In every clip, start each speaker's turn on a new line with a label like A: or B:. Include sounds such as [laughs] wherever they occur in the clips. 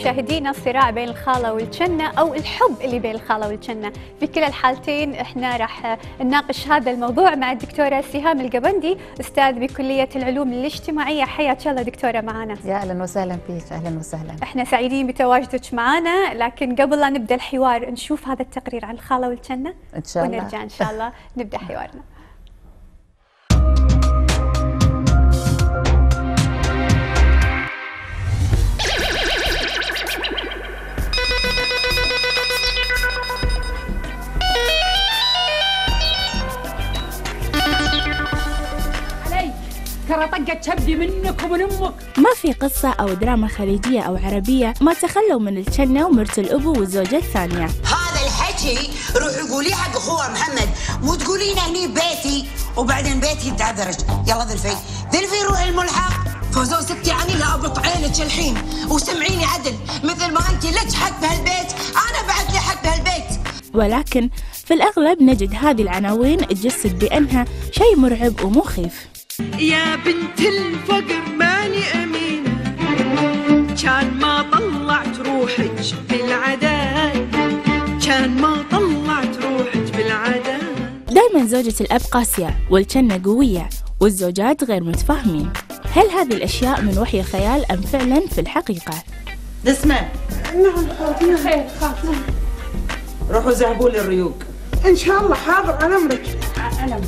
A: مشاهدينا الصراع بين الخاله والجنه او الحب اللي بين الخاله والجنه في كلا الحالتين احنا راح نناقش هذا الموضوع مع الدكتوره سهام القبندي استاذ بكليه العلوم الاجتماعيه حياك الله دكتوره معنا يا
B: اهلا وسهلا فيك اهلا وسهلا
A: احنا سعيدين بتواجدك معنا لكن قبل لا نبدا الحوار نشوف هذا التقرير عن الخاله والجنه ان شاء الله ونرجع ان شاء الله نبدا حوارنا [laughs]
B: طقت شبدي منك ومن امك ما في قصه او دراما خليجيه او عربيه ما تخلوا من الشنه ومرت الابو والزوجه الثانيه هذا الحكي
A: روحي قولي حق اخوها محمد مو تقولين هني بيتي وبعدين بيتي تعذرج
B: يلا ذلفي ذلفي روحي الملحق فوزو ستي عني لا ابط عينك الحين وسمعيني عدل مثل ما انت لك حق بهالبيت انا بعد لي حق بهالبيت ولكن في الأغلب نجد هذه العناوين تجسد بأنها شيء مرعب ومخيف
A: يا بنت الفقر ماني أمينة كان ما طلعت روحك بالعداد كان ما طلعت روحك بالعداد
B: دايما زوجة الأب قاسية والجنة قوية والزوجات غير متفاهمين هل هذه الأشياء من وحي خيال أم فعلا في الحقيقة؟ دسمة نعم خاطر خير خاطر روحوا زعبوا لي الريوق إن شاء الله حاضر على أمرك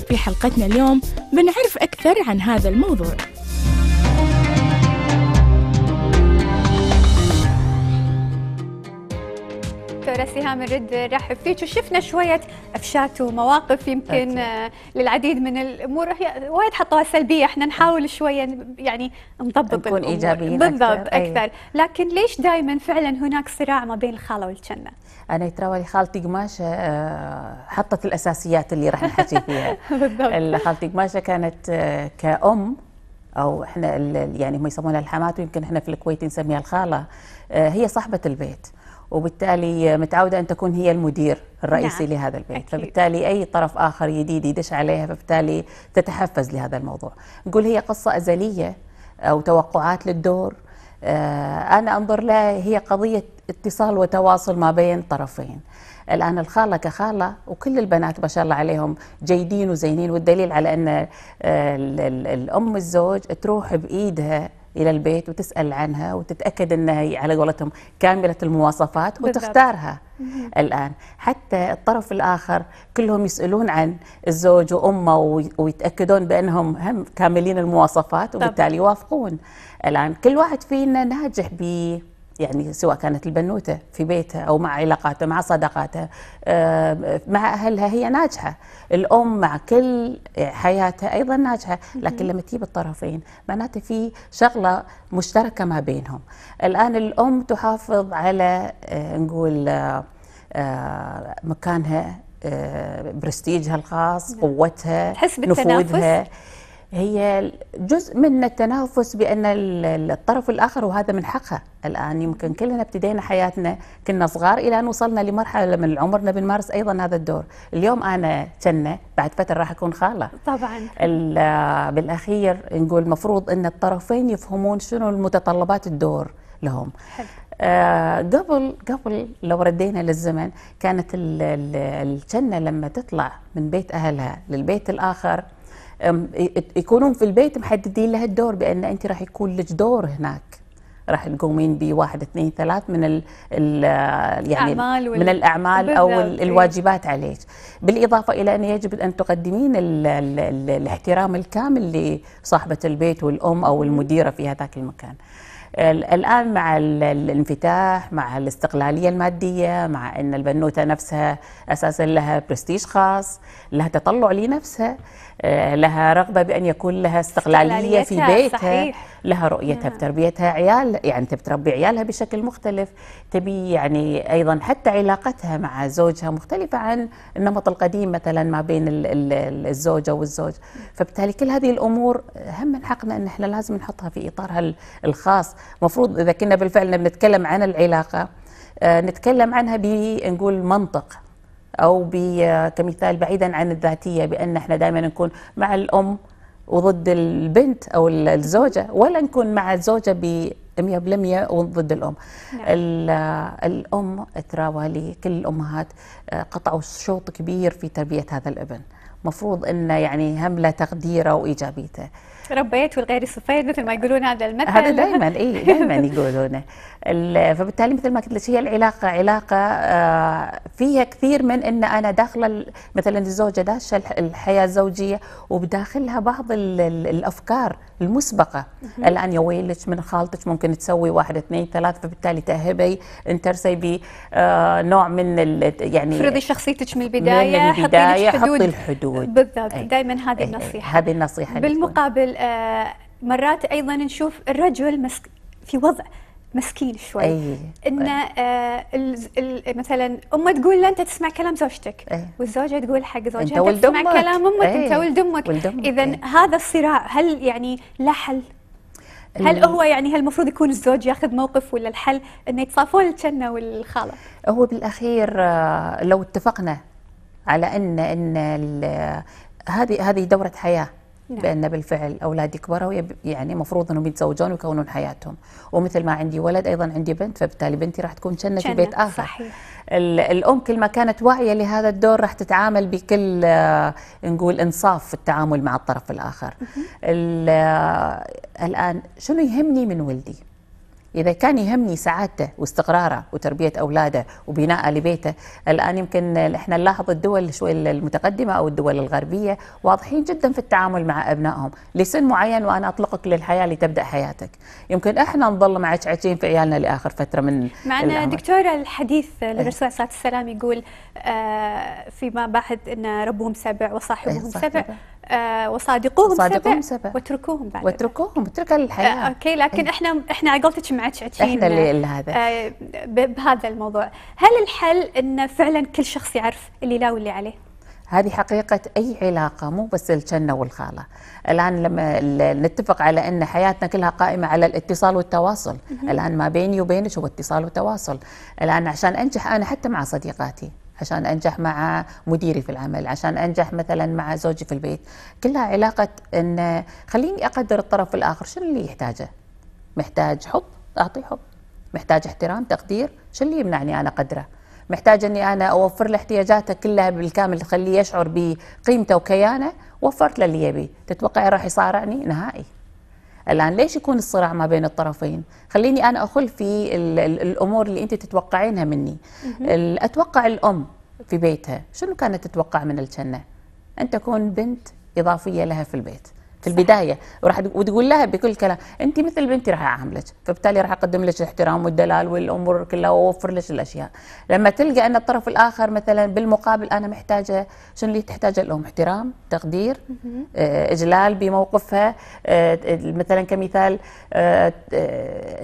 B: في حلقتنا اليوم بنعرف أكثر عن هذا الموضوع
A: دكتورة سهام الرد رحب فيك وشفنا شوية أفشات ومواقف يمكن أكيد. آه، للعديد من الأمور هي وايد حطوها سلبية احنا نحاول شوية يعني نضبط نكون الأمور. إيجابيين بالضبط أكثر, أكثر. لكن ليش دائما فعلا هناك صراع ما بين الخالة والجنة؟
B: انا لي خالتي قماشه آه، حطت الاساسيات اللي راح نحكي فيها [laughs] بالضبط خالتي قماشه كانت آه، كأم او احنا يعني هم يسمونها الحمات ويمكن احنا في الكويت نسميها الخاله آه، هي صاحبه البيت وبالتالي متعوده ان تكون هي المدير الرئيسي نعم. لهذا البيت أكيد. فبالتالي اي طرف اخر جديد يدش عليها فبالتالي تتحفز لهذا الموضوع نقول هي قصه ازليه او توقعات للدور آه، أنا أنظر لها هي قضية اتصال وتواصل ما بين طرفين الآن الخالة كخالة وكل البنات ما شاء الله عليهم جيدين وزينين والدليل على أن آه، الأم الزوج تروح بإيدها إلى البيت وتسأل عنها وتتأكد أنها على قولتهم كاملة المواصفات وتختارها بالضبط. الآن حتى الطرف الآخر كلهم يسألون عن الزوج وأمه ويتأكدون بأنهم هم كاملين المواصفات وبالتالي يوافقون الآن كل واحد فينا ناجح ب يعني سواء كانت البنوته في بيتها او مع علاقاتها مع صداقاتها آه، مع اهلها هي ناجحه الام مع كل حياتها ايضا ناجحه لكن لما تجيب الطرفين معناته في شغله مشتركه ما بينهم الان الام تحافظ على آه، نقول آه، مكانها برستيجها الخاص نعم. قوتها تحس بالتنافس نفوذها هي جزء من التنافس بان الطرف الاخر وهذا من حقها الان يمكن كلنا ابتدينا حياتنا كنا صغار الى ان وصلنا لمرحله من عمرنا بنمارس ايضا هذا الدور، اليوم انا كنا بعد فتره راح اكون خاله. طبعا. بالاخير نقول المفروض ان الطرفين يفهمون شنو المتطلبات الدور لهم. حلو. آه قبل قبل لو ردينا للزمن كانت الجنه لما تطلع من بيت اهلها للبيت الاخر يكونون في البيت محددين لها الدور بان انت راح يكون لك دور هناك راح تقومين بواحد اثنين ثلاث من ال ال يعني الاعمال من الاعمال او إيه. الواجبات عليك بالاضافه الى ان يجب ان تقدمين الـ الـ الاحترام الكامل لصاحبه البيت والام او المديره في هذاك المكان الآن مع الانفتاح مع الاستقلالية المادية مع أن البنوتة نفسها أساسا لها برستيج خاص لها تطلع لنفسها آه، لها رغبة بأن يكون لها استقلالية في بيتها صحيح. لها رؤيتها في نعم. تربيتها عيال يعني تبي تربي عيالها بشكل مختلف تبي يعني ايضا حتى علاقتها مع زوجها مختلفه عن النمط القديم مثلا ما بين الزوجه والزوج فبالتالي كل هذه الامور هم من حقنا ان احنا لازم نحطها في اطارها الخاص المفروض اذا كنا بالفعل بنتكلم عن العلاقه آه، نتكلم عنها بنقول منطق او آه، كمثال بعيدا عن الذاتيه بان احنا دائما نكون مع الام وضد البنت او الزوجه ولا نكون مع الزوجه ب 100% وضد الام نعم. الام تراوى كل الامهات آه، قطعوا شوط كبير في تربيه هذا الابن مفروض انه يعني هم له تقديره وايجابيته
A: ربيت والغير صفيت مثل ما يقولون هذا المثل هذا دائما
B: اي دائما يقولونه [laughs] فبالتالي مثل ما قلت لك هي العلاقه علاقه آه، فيها كثير من ان انا داخله مثلا الزوجه داشه الحياه الزوجيه وبداخلها بعض الافكار المسبقه الان يا ويلك من خالتك ممكن تسوي واحد اثنين ثلاث فبالتالي تهبي انترسي بنوع آه، من يعني فرضي
A: شخصيتك من البدايه, من البداية حطي, حطي
B: الحدود بالضبط إيه. دائما
A: إيه، إيه، هذه النصيحه
B: هذه النصيحه
A: بالمقابل آه مرات ايضا نشوف الرجل مسك في وضع مسكين شوي أيه. ان أيه. مثلا امه تقول له انت تسمع كلام زوجتك أيه. والزوجه تقول حق زوجها انت, تسمع كلام امك أيه. انت ولد امك اذا أيه. هذا الصراع هل يعني لا حل هل هو يعني هل المفروض يكون الزوج ياخذ موقف
B: ولا الحل انه يتصافون الجنه والخاله؟ هو بالاخير آه، لو اتفقنا على ان ان هذه هذه دوره حياه نعم. بان بالفعل اولادي كبروا يعني مفروض انهم يتزوجون ويكونون حياتهم ومثل ما عندي ولد ايضا عندي بنت فبالتالي بنتي راح تكون شنه في بيت اخر صحيح. الام كل ما كانت واعيه لهذا الدور راح تتعامل بكل آه، نقول انصاف في التعامل مع الطرف الاخر آه، الان شنو يهمني من ولدي إذا كان يهمني سعادته واستقراره وتربية أولاده وبناءه لبيته الآن يمكن إحنا نلاحظ الدول شوي المتقدمة أو الدول الغربية واضحين جدا في التعامل مع أبنائهم لسن معين وأنا أطلقك للحياة لتبدأ حياتك يمكن إحنا نظل معجعجين في عيالنا لآخر فترة من معنا أن
A: دكتورة الحديث إيه. للرسول عليه الصلاة والسلام يقول آه، فيما بعد أن ربهم سبع وصاحبهم إيه، سبع آه، وصادقوهم صادقوهم سبع, سبع واتركوهم بعد واتركوهم اتركها الحياه آه، اوكي لكن إيه. احنا احنا على قولتك معك احنا اللي هذا آه، بهذا الموضوع هل الحل انه فعلا كل شخص يعرف اللي لا واللي عليه
B: هذه حقيقة أي علاقة مو بس الجنة والخالة الآن لما نتفق على أن حياتنا كلها قائمة على الاتصال والتواصل الآن ما بيني وبينك هو اتصال وتواصل الآن عشان أنجح أنا حتى مع صديقاتي عشان انجح مع مديري في العمل عشان انجح مثلا مع زوجي في البيت كلها علاقه ان خليني اقدر الطرف الاخر شنو اللي يحتاجه محتاج حب اعطيه حب محتاج احترام تقدير شنو اللي يمنعني انا اقدره محتاج اني انا اوفر له احتياجاته كلها بالكامل تخليه يشعر بقيمته وكيانه وفرت له اللي يبيه تتوقعي راح يصارعني نهائي الآن ليش يكون الصراع ما بين الطرفين خليني أنا أخل في الأمور اللي أنت تتوقعينها مني أتوقع الأم في بيتها شنو كانت تتوقع من الجنة أن تكون بنت إضافية لها في البيت في البدايه وراح وتقول لها بكل كلام انت مثل بنتي راح اعاملك فبالتالي راح اقدم لك الاحترام والدلال والامور كلها واوفر لك الاشياء لما تلقى ان الطرف الاخر مثلا بالمقابل انا محتاجه شنو اللي تحتاجه الام احترام تقدير آه، اجلال بموقفها آه، مثلا كمثال آه،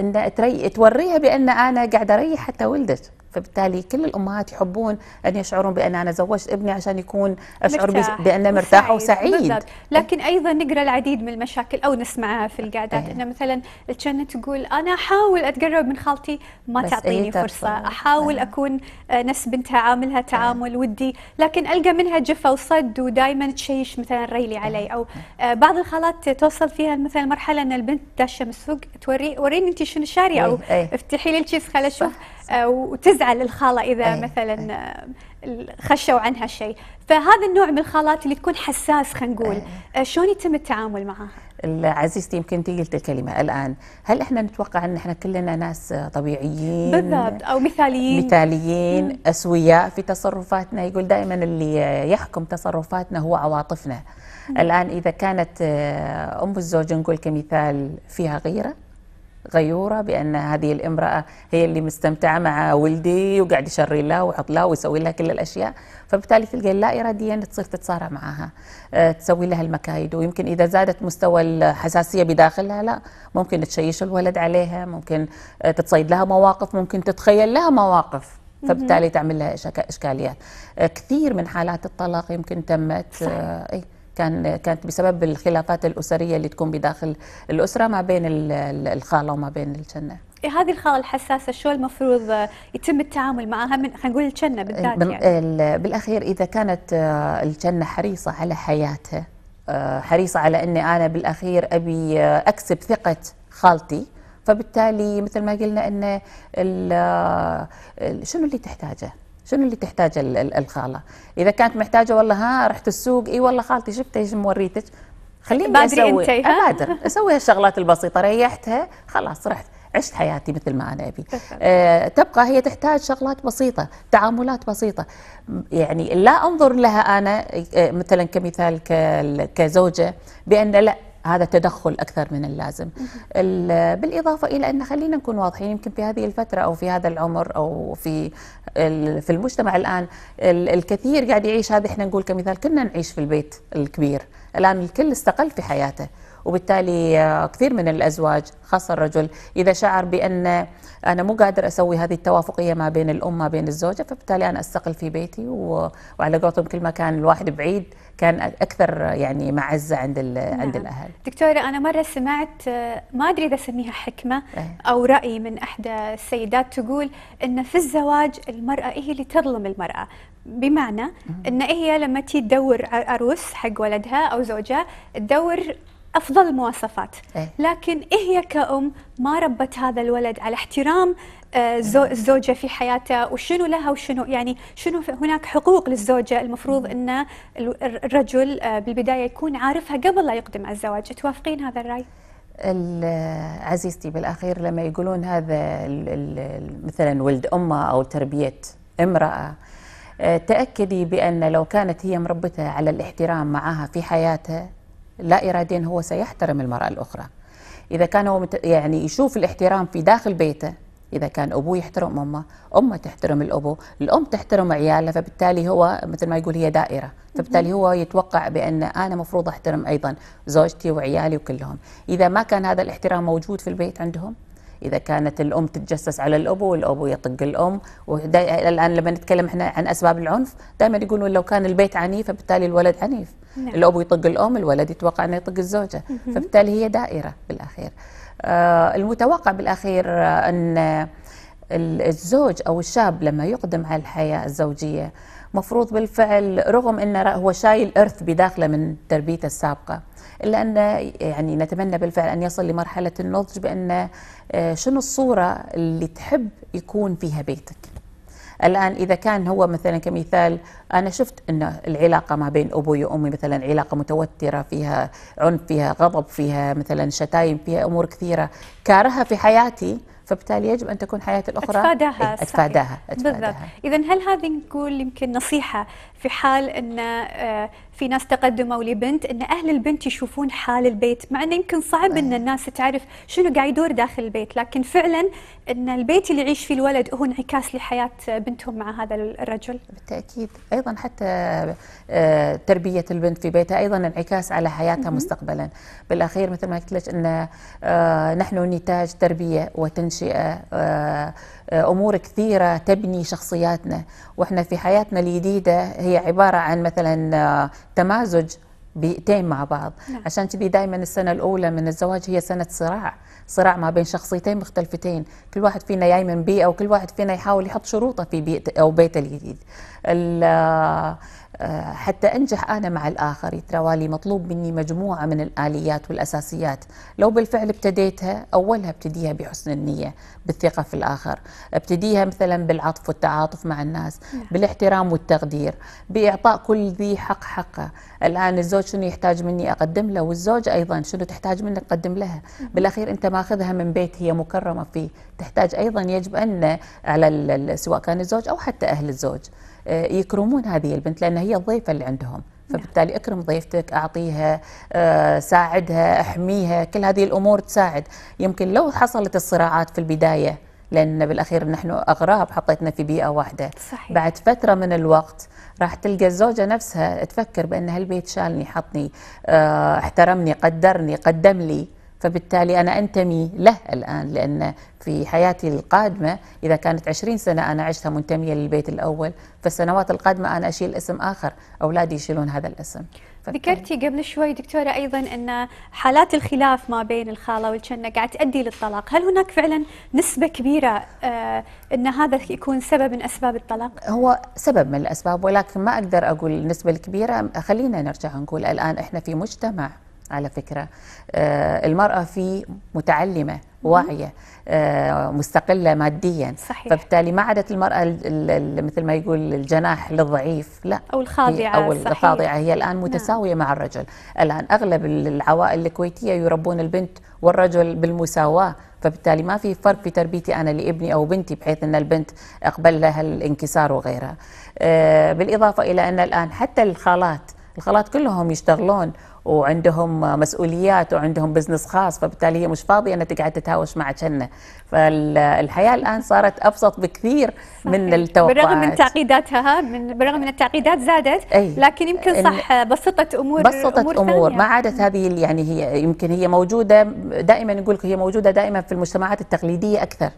B: ان توريها بان انا قاعده اريح حتى ولدك فبالتالي كل الامهات يحبون ان يشعرون بان انا زوجت ابني عشان يكون اشعر مرتاح بانه مرتاح وسعيد, وسعيد. بالضبط. إيه. لكن ايضا نقرا
A: العديد من المشاكل او نسمعها في القعدات إيه. انه مثلا كانت تقول انا احاول اتقرب من خالتي ما تعطيني إيه فرصه احاول إيه. اكون آه، نفس بنتها عاملها تعامل ودي لكن القى منها جفا وصد ودائما تشيش مثلا ريلي علي او آه، بعض الخالات توصل فيها مثلا مرحله ان البنت داشه من السوق توري وريني انت شنو شاريه او افتحي لي الكيس خل اشوف آه، وتزعل الخاله اذا أي مثلا إيه. آه، خشوا عنها شيء فهذا النوع من الخالات اللي تكون حساس خلينا نقول إيه. آه، شلون يتم التعامل معها
B: عزيزتي يمكن انت قلت الكلمه الان هل احنا نتوقع ان احنا كلنا ناس طبيعيين بالضبط او مثاليين مثاليين اسوياء في تصرفاتنا يقول دائما اللي يحكم تصرفاتنا هو عواطفنا الان اذا كانت ام الزوج نقول كمثال فيها غيره غيوره بان هذه الامراه هي اللي مستمتعه مع ولدي وقاعد يشري له ويحط له ويسوي لها كل الاشياء فبالتالي تلقى لا اراديا تصير تتصارع معها آه، تسوي لها المكايد ويمكن اذا زادت مستوى الحساسيه بداخلها لا ممكن تشيش الولد عليها ممكن آه، تتصيد لها مواقف ممكن تتخيل لها مواقف فبالتالي تعمل لها اشكاليات آه، كثير من حالات الطلاق يمكن تمت صحيح. كان كانت بسبب الخلافات الاسريه اللي تكون بداخل الاسره ما بين الخاله وما بين الجنه
A: إيه، هذه الخاله الحساسه شو المفروض آه، يتم التعامل معها من خلينا نقول الجنه إيه، بالذات
B: يعني. بالاخير اذا كانت آه، الجنه حريصه على حياتها آه، حريصه على اني انا بالاخير ابي اكسب ثقه خالتي فبالتالي مثل ما قلنا ان شنو اللي تحتاجه شنو اللي تحتاجه الخاله اذا كانت محتاجه والله ها رحت السوق اي والله خالتي شفتها ايش موريتك خليني بادري اسوي انتي. ابادر اسوي هالشغلات البسيطه ريحتها خلاص رحت عشت حياتي مثل ما انا ابي أه تبقى هي تحتاج شغلات بسيطه تعاملات بسيطه يعني لا انظر لها انا آه، مثلا كمثال كزوجه بان لا هذا تدخل اكثر من اللازم بالاضافه الى ان خلينا نكون واضحين يمكن في هذه الفتره او في هذا العمر او في في المجتمع الان الكثير قاعد يعيش هذا احنا نقول كمثال كنا نعيش في البيت الكبير الان الكل استقل في حياته وبالتالي آه، كثير من الازواج خاصه الرجل اذا شعر بان انا مو قادر اسوي هذه التوافقيه ما بين الام ما بين الزوجه فبالتالي انا استقل في بيتي وعلى قولتهم كل ما كان الواحد بعيد كان اكثر يعني معزه عند نعم. عند الاهل
A: دكتوره انا مره سمعت آه، ما ادري اذا اسميها حكمه إيه. او راي من احدى السيدات تقول ان في الزواج المراه هي اللي تظلم المراه بمعنى ان هي لما تيجي تدور عروس حق ولدها او زوجها تدور افضل المواصفات إيه؟ لكن هي كأم ما ربت هذا الولد على احترام الزوجه آه، نعم. في حياته وشنو لها وشنو يعني شنو هناك حقوق للزوجه المفروض نعم. ان الرجل آه، بالبدايه يكون عارفها قبل لا يقدم على الزواج توافقين هذا الراي
B: عزيزتي بالاخير لما يقولون هذا مثلا ولد امه او تربيه امراه آه، تاكدي بان لو كانت هي مربته على الاحترام معها في حياتها لا إراديا هو سيحترم المرأة الأخرى إذا كان هو يعني يشوف الاحترام في داخل بيته إذا كان أبوه يحترم أمه أمه تحترم الأبو الأم تحترم عيالها فبالتالي هو مثل ما يقول هي دائرة فبالتالي هو يتوقع بأن أنا مفروض أحترم أيضا زوجتي وعيالي وكلهم إذا ما كان هذا الاحترام موجود في البيت عندهم اذا كانت الام تتجسس على الابو والابو يطق الام الان لما نتكلم احنا عن اسباب العنف دائما يقولون لو كان البيت عنيف فبالتالي الولد عنيف نعم. الابو يطق الام الولد يتوقع انه يطق الزوجه فبالتالي هي دائره بالاخير آه المتوقع بالاخير آه ان الزوج او الشاب لما يقدم على الحياه الزوجيه مفروض بالفعل رغم أنه هو شايل إرث بداخله من تربيته السابقة إلا أن يعني نتمنى بالفعل أن يصل لمرحلة النضج بأن آه، شنو الصورة اللي تحب يكون فيها بيتك الآن إذا كان هو مثلا كمثال أنا شفت أن العلاقة ما بين أبوي وأمي مثلا علاقة متوترة فيها عنف فيها غضب فيها مثلا شتايم فيها أمور كثيرة كارهة في حياتي فبالتالي يجب ان تكون حياتي الاخرى اتفاداها إيه، اتفاداها, أتفاداها.
A: اذا هل هذه نقول يمكن نصيحه في حال ان آه، في ناس تقدموا لبنت ان اهل البنت يشوفون حال البيت مع انه يمكن صعب ان الناس تعرف شنو قاعد يدور داخل البيت لكن فعلا ان البيت اللي يعيش فيه الولد هو انعكاس لحياه بنتهم مع هذا الرجل بالتاكيد
B: ايضا حتى آه، تربيه البنت في بيتها ايضا انعكاس على حياتها مستقبلا بالاخير مثل ما قلت لك ان آه، نحن نتاج تربيه وتنشئه آه، آه، امور كثيره تبني شخصياتنا واحنا في حياتنا الجديده هي عباره عن مثلا آه، تمازج بيئتين مع بعض نعم. عشان كذي دائما السنه الاولى من الزواج هي سنه صراع صراع ما بين شخصيتين مختلفتين كل واحد فينا جاي من بيئه وكل واحد فينا يحاول يحط شروطه في بيئته او بيته الجديد آه، حتى أنجح أنا مع الآخر يتروالي مطلوب مني مجموعة من الآليات والأساسيات لو بالفعل ابتديتها أولها ابتديها بحسن النية بالثقة في الآخر ابتديها مثلا بالعطف والتعاطف مع الناس نعم. بالاحترام والتقدير بإعطاء كل ذي حق حقه الآن الزوج شنو يحتاج مني أقدم له والزوج أيضا شنو تحتاج مني أقدم لها نعم. بالأخير أنت ماخذها من بيت هي مكرمة فيه تحتاج أيضا يجب أن على سواء كان الزوج أو حتى أهل الزوج آه، يكرمون هذه البنت لأن هي الضيفة اللي عندهم نعم. فبالتالي اكرم ضيفتك اعطيها آه، ساعدها احميها كل هذه الامور تساعد يمكن لو حصلت الصراعات في البدايه لان بالاخير نحن اغراب حطيتنا في بيئه واحده صحيح. بعد فتره من الوقت راح تلقى الزوجه نفسها تفكر بان هالبيت شالني حطني آه، احترمني قدرني قدم لي فبالتالي أنا أنتمي له الآن لأن في حياتي القادمة إذا كانت عشرين سنة أنا عشتها منتمية للبيت الأول فالسنوات القادمة أنا أشيل اسم آخر أولادي يشيلون هذا الاسم
A: ذكرتي قبل شوي دكتورة أيضا أن حالات الخلاف ما بين الخالة والشنة قاعد تؤدي للطلاق هل هناك فعلا نسبة كبيرة آه، أن هذا يكون سبب من أسباب الطلاق؟
B: هو سبب من الأسباب ولكن ما أقدر أقول النسبة الكبيرة خلينا نرجع نقول الآن إحنا في مجتمع على فكرة آه، المرأة في متعلمة واعية آه، مستقلة ماديا صحيح. فبالتالي ما عادت المرأة مثل ما يقول الجناح للضعيف لا أو الخاضعة أو الخاضعة هي الآن نعم. متساوية نعم. مع الرجل الآن أغلب العوائل الكويتية يربون البنت والرجل بالمساواة فبالتالي ما في فرق في تربيتي أنا لابني أو بنتي بحيث أن البنت أقبل لها الانكسار وغيرها آه، بالإضافة إلى أن الآن حتى الخالات الخالات كلهم يشتغلون وعندهم مسؤوليات وعندهم بزنس خاص فبالتالي هي مش فاضيه انها تقعد تتهاوش مع جنه فالحياه الان صارت ابسط بكثير صحيح. من التوقعات بالرغم من
A: تعقيداتها من بالرغم من التعقيدات زادت أي. لكن يمكن صح بسطت امور بسطت امور, أمور. ما
B: عادت هذه يعني هي يمكن هي موجوده دائما نقول هي موجوده دائما في المجتمعات التقليديه اكثر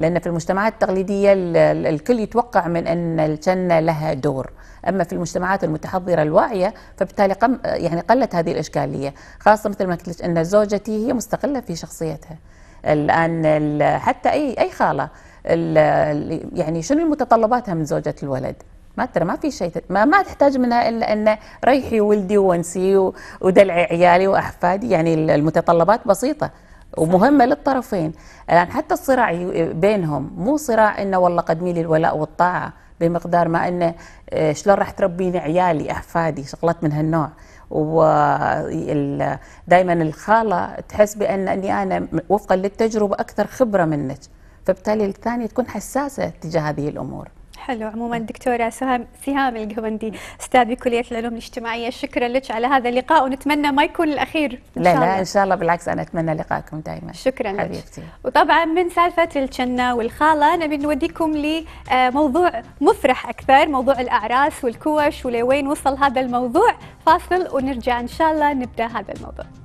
B: لأن في المجتمعات التقليدية الكل يتوقع من أن الجنة لها دور أما في المجتمعات المتحضرة الواعية فبالتالي قم يعني قلت هذه الإشكالية خاصة مثل ما قلت لك أن زوجتي هي مستقلة في شخصيتها الآن حتى أي أي خالة يعني شنو متطلباتها من زوجة الولد ما ترى ما في شيء ما ما تحتاج منها الا ان ريحي ولدي وانسي ودلعي عيالي واحفادي يعني المتطلبات بسيطه ومهمه للطرفين الان حتى الصراع بينهم مو صراع انه والله قدمي لي الولاء والطاعه بمقدار ما انه آه، شلون راح تربيني عيالي احفادي شغلات من هالنوع ودائما الخاله تحس بان اني انا وفقا للتجربه اكثر خبره منك فبالتالي الثانيه تكون حساسه تجاه هذه الامور
A: حلو عموما دكتورة سهام سهام القهوندي استاذ بكلية العلوم الاجتماعية شكرا لك على هذا اللقاء ونتمنى ما يكون الأخير إن شاء لا لا الله. إن
B: شاء الله بالعكس أنا أتمنى لقائكم دائما
A: شكرا حبيبتي لك. وطبعا من سالفة الجنة والخالة نبي نوديكم لموضوع آه، مفرح أكثر موضوع الأعراس والكوش ولوين وصل هذا الموضوع فاصل ونرجع إن شاء الله نبدأ هذا الموضوع